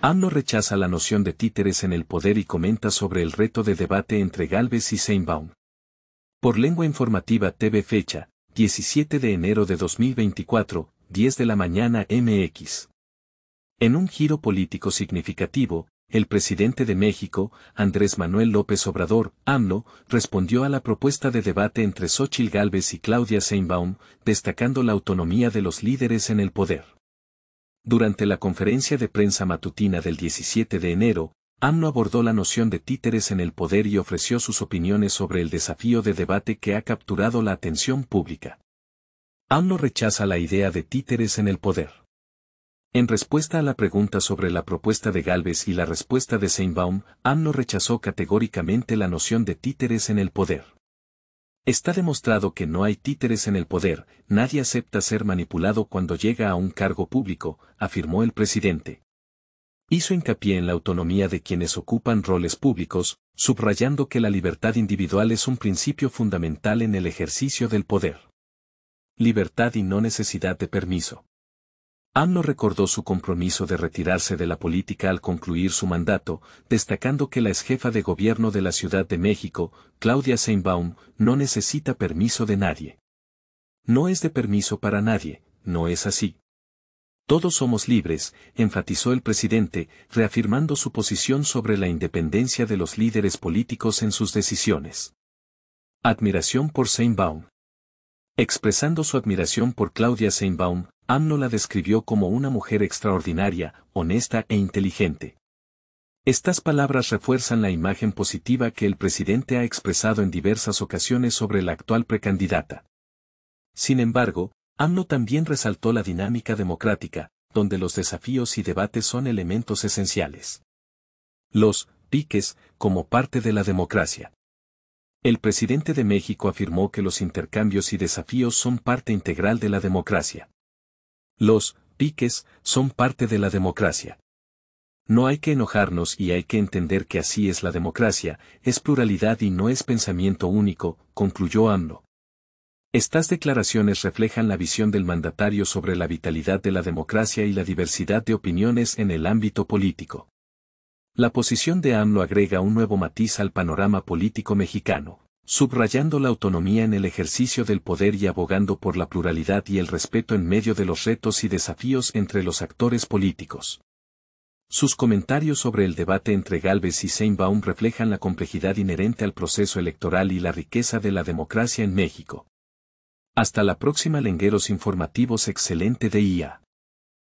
AMLO rechaza la noción de títeres en el poder y comenta sobre el reto de debate entre Galvez y Seinbaum. Por Lengua Informativa TV Fecha, 17 de enero de 2024, 10 de la mañana MX. En un giro político significativo, el presidente de México, Andrés Manuel López Obrador, AMLO, respondió a la propuesta de debate entre Xochitl Gálvez y Claudia Seinbaum, destacando la autonomía de los líderes en el poder. Durante la conferencia de prensa matutina del 17 de enero, AMNO abordó la noción de títeres en el poder y ofreció sus opiniones sobre el desafío de debate que ha capturado la atención pública. AMNO rechaza la idea de títeres en el poder. En respuesta a la pregunta sobre la propuesta de Galvez y la respuesta de Seinbaum, AMNO rechazó categóricamente la noción de títeres en el poder. Está demostrado que no hay títeres en el poder, nadie acepta ser manipulado cuando llega a un cargo público, afirmó el presidente. Hizo hincapié en la autonomía de quienes ocupan roles públicos, subrayando que la libertad individual es un principio fundamental en el ejercicio del poder. Libertad y no necesidad de permiso. AMLO recordó su compromiso de retirarse de la política al concluir su mandato, destacando que la exjefa de gobierno de la Ciudad de México, Claudia Seinbaum, no necesita permiso de nadie. No es de permiso para nadie, no es así. Todos somos libres, enfatizó el presidente, reafirmando su posición sobre la independencia de los líderes políticos en sus decisiones. Admiración por Seinbaum. Expresando su admiración por Claudia Seinbaum, Amno la describió como una mujer extraordinaria, honesta e inteligente. Estas palabras refuerzan la imagen positiva que el presidente ha expresado en diversas ocasiones sobre la actual precandidata. Sin embargo, AMNO también resaltó la dinámica democrática, donde los desafíos y debates son elementos esenciales. Los piques como parte de la democracia. El presidente de México afirmó que los intercambios y desafíos son parte integral de la democracia. Los piques son parte de la democracia. No hay que enojarnos y hay que entender que así es la democracia, es pluralidad y no es pensamiento único, concluyó AMLO. Estas declaraciones reflejan la visión del mandatario sobre la vitalidad de la democracia y la diversidad de opiniones en el ámbito político. La posición de AMLO agrega un nuevo matiz al panorama político mexicano, subrayando la autonomía en el ejercicio del poder y abogando por la pluralidad y el respeto en medio de los retos y desafíos entre los actores políticos. Sus comentarios sobre el debate entre Galvez y Seinbaum reflejan la complejidad inherente al proceso electoral y la riqueza de la democracia en México. Hasta la próxima Lengueros Informativos Excelente de IA.